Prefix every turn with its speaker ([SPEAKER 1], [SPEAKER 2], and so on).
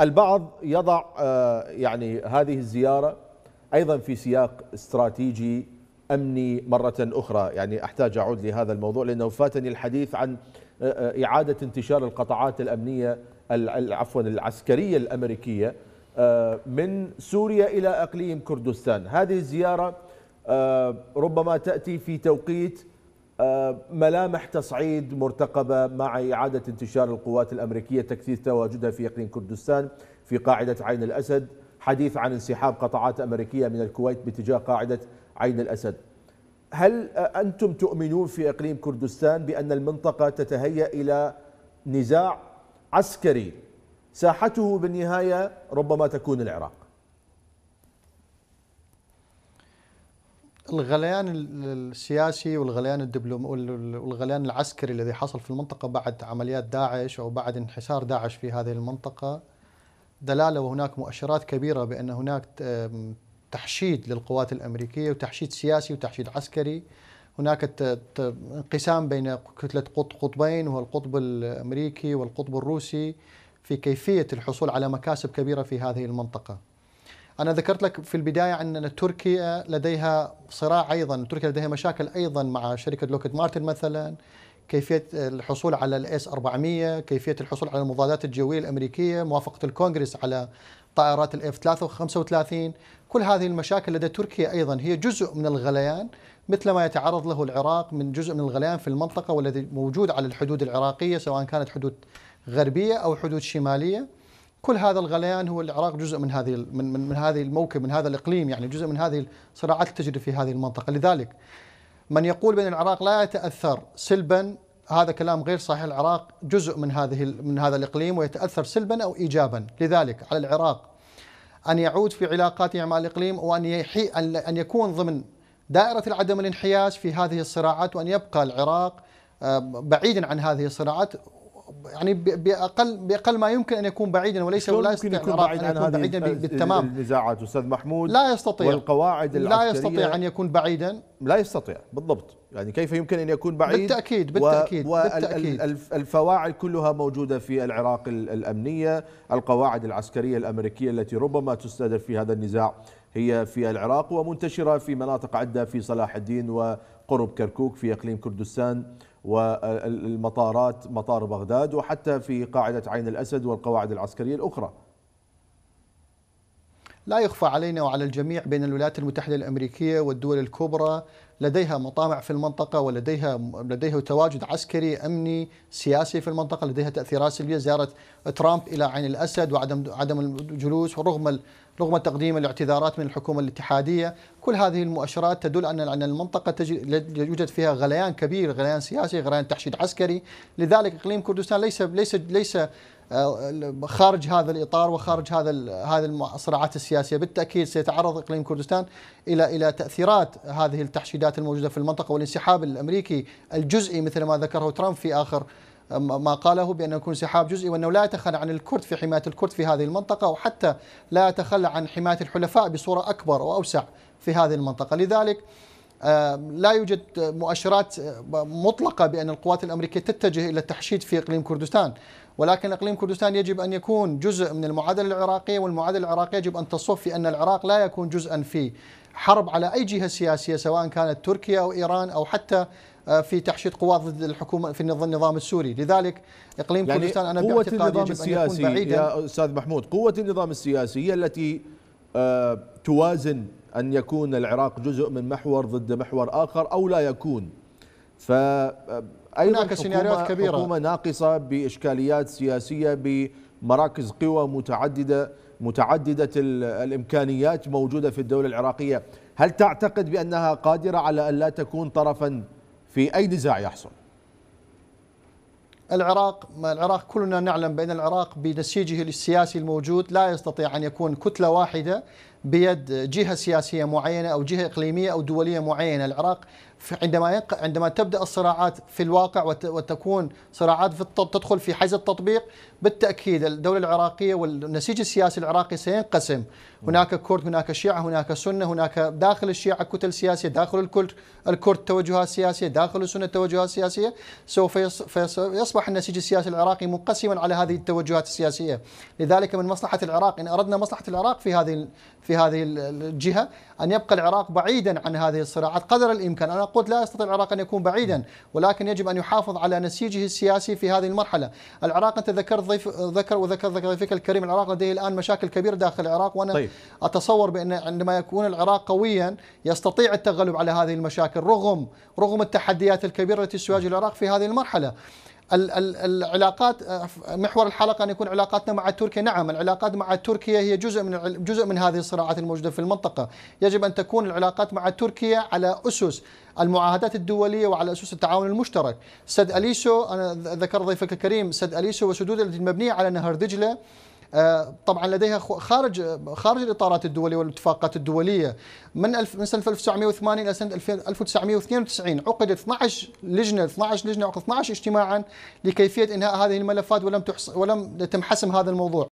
[SPEAKER 1] البعض يضع آه، يعني هذه الزيارة أيضا في سياق استراتيجي أمني مرة أخرى يعني أحتاج أعود لهذا الموضوع لأنه فاتني الحديث عن آه، آه، إعادة انتشار القطاعات الأمنية عفوا العسكرية الأمريكية من سوريا إلى أقليم كردستان هذه الزيارة ربما تأتي في توقيت ملامح تصعيد مرتقبة مع إعادة انتشار القوات الأمريكية تكثيف تواجدها في إقليم كردستان في قاعدة عين الأسد حديث عن انسحاب قطعات أمريكية من الكويت باتجاه قاعدة عين الأسد هل أنتم تؤمنون في إقليم كردستان بأن المنطقة تتهيأ إلى نزاع عسكري ساحته بالنهاية ربما تكون العراق
[SPEAKER 2] الغليان السياسي والغليان الدبلوم والغليان العسكري الذي حصل في المنطقة بعد عمليات داعش أو بعد انحسار داعش في هذه المنطقة دلالة وهناك مؤشرات كبيرة بأن هناك تحشيد للقوات الأمريكية وتحشيد سياسي وتحشيد عسكري هناك انقسام بين كتلة قطبين وهو القطب الأمريكي والقطب الروسي في كيفية الحصول على مكاسب كبيرة في هذه المنطقة أنا ذكرت لك في البداية أن تركيا لديها صراع أيضا تركيا لديها مشاكل أيضا مع شركة لوكيد مارتن مثلا كيفية الحصول على الاس 400 كيفية الحصول على المضادات الجوية الأمريكية موافقة الكونغرس على طائرات الاف 35 كل هذه المشاكل لدى تركيا أيضا هي جزء من الغليان مثل ما يتعرض له العراق من جزء من الغليان في المنطقة والذي موجود على الحدود العراقية سواء كانت حدود غربية أو حدود شمالية كل هذا الغليان هو العراق جزء من هذه من من, من هذه الموكب من هذا الاقليم يعني جزء من هذه الصراعات تجري في هذه المنطقه لذلك من يقول بان العراق لا يتاثر سلبا هذا كلام غير صحيح العراق جزء من هذه من هذا الاقليم ويتاثر سلبا او ايجابا لذلك على العراق ان يعود في علاقاته مع الاقليم وان يحي ان يكون ضمن دائره العدم الانحياز في هذه الصراعات وان يبقى العراق آه، بعيدا عن هذه الصراعات يعني باقل باقل ما يمكن ان يكون بعيدا وليس لا يستطيع يكون بعيدا عن يكون بعيدا بالتمام
[SPEAKER 1] النزاعات استاذ محمود لا يستطيع والقواعد لا يستطيع ان يكون بعيدا لا يستطيع بالضبط يعني كيف يمكن ان يكون بعيد بالتاكيد بالتاكيد والفواعل كلها موجوده في العراق الامنيه القواعد العسكريه الامريكيه التي ربما تستهدف في هذا النزاع هي في العراق ومنتشره في مناطق عده في صلاح الدين قرب كركوك في اقليم كردستان والمطارات مطار بغداد وحتى في قاعده عين الاسد والقواعد العسكريه الاخرى
[SPEAKER 2] لا يخفى علينا وعلى الجميع بين الولايات المتحدة الأمريكية والدول الكبرى لديها مطامع في المنطقة ولديها لديها تواجد عسكري أمني سياسي في المنطقة لديها تأثيرات سلبية زيارة ترامب إلى عين الأسد وعدم عدم الجلوس ورغم رغم تقديم الاعتذارات من الحكومة الاتحادية كل هذه المؤشرات تدل أن أن المنطقة يوجد فيها غليان كبير غليان سياسي غليان تحشيد عسكري لذلك إقليم كردستان ليس ليس ليس آه، خارج هذا الاطار وخارج هذا هذه الصراعات السياسيه بالتاكيد سيتعرض اقليم كردستان الى الى تاثيرات هذه التحشيدات الموجوده في المنطقه والانسحاب الامريكي الجزئي مثل ما ذكره ترامب في اخر ما قاله بانه يكون انسحاب جزئي وانه لا يتخلى عن الكرد في حمايه الكرد في هذه المنطقه وحتى لا يتخلى عن حمايه الحلفاء بصوره اكبر واوسع في هذه المنطقه لذلك لا يوجد مؤشرات مطلقة بأن القوات الأمريكية تتجه إلى التحشيد في إقليم كردستان ولكن إقليم كردستان يجب أن يكون جزء من المعادلة العراقية والمعادلة العراقية يجب أن تصف في أن العراق لا يكون جزءا في حرب على أي جهة سياسية سواء كانت تركيا أو إيران أو حتى آه، في تحشيد قوات ضد الحكومه في النظام السوري، لذلك اقليم يعني كردستان انا قوة النظام السياسي يا
[SPEAKER 1] استاذ محمود، قوة النظام السياسي هي التي آه، توازن أن يكون العراق جزء من محور ضد محور آخر أو لا يكون فأيضا هناك سيناريوهات كبيرة حكومة ناقصة بإشكاليات سياسية بمراكز قوى متعددة متعددة الإمكانيات موجودة في الدولة العراقية هل تعتقد بأنها قادرة على أن لا تكون طرفا في أي نزاع يحصل؟ العراق العراق كلنا نعلم بأن العراق بنسيجه
[SPEAKER 2] السياسي الموجود لا يستطيع أن يكون كتلة واحدة بيد جهة سياسية معينة أو جهة إقليمية أو دولية معينة العراق عندما عندما تبدا الصراعات في الواقع وت... وتكون صراعات في تدخل في حيز التطبيق بالتاكيد الدوله العراقيه والنسيج السياسي العراقي سينقسم هناك كرد هناك شيعه هناك سنه هناك داخل الشيعه كتل سياسيه داخل الكرد الكرد توجهات سياسيه داخل السنه توجهات سياسيه سوف يص... يصبح النسيج السياسي العراقي منقسما على هذه التوجهات السياسيه لذلك من مصلحه العراق ان اردنا مصلحه العراق في هذه في هذه الجهه ان يبقى العراق بعيدا عن هذه الصراعات قدر الامكان انا قلت لا يستطيع العراق أن يكون بعيدا ولكن يجب أن يحافظ على نسيجه السياسي في هذه المرحلة العراق أنت ذكرت ضيف ذكر وذكر ضيفك الكريم العراق لديه الآن مشاكل كبيرة داخل العراق وأنا طيب. أتصور بأن عندما يكون العراق قويا يستطيع التغلب على هذه المشاكل رغم رغم التحديات الكبيرة التي تواجه العراق في هذه المرحلة العلاقات آه، محور الحلقه ان يكون علاقاتنا مع تركيا نعم العلاقات مع تركيا هي جزء من جزء من هذه الصراعات الموجوده في المنطقه يجب ان تكون العلاقات مع تركيا على اسس المعاهدات الدوليه وعلى اسس التعاون المشترك سد اليسو انا ذكر ضيفك الكريم سد اليسو وسدود المبنيه على نهر دجله آه، طبعا لديها خارج خارج الاطارات الدوليه والاتفاقات الدوليه من من سنه 1980 الى سنه 1992 عقدت 12 لجنه 12 لجنه عقد 12 اجتماعا لكيفيه انهاء هذه الملفات ولم ولم يتم حسم هذا الموضوع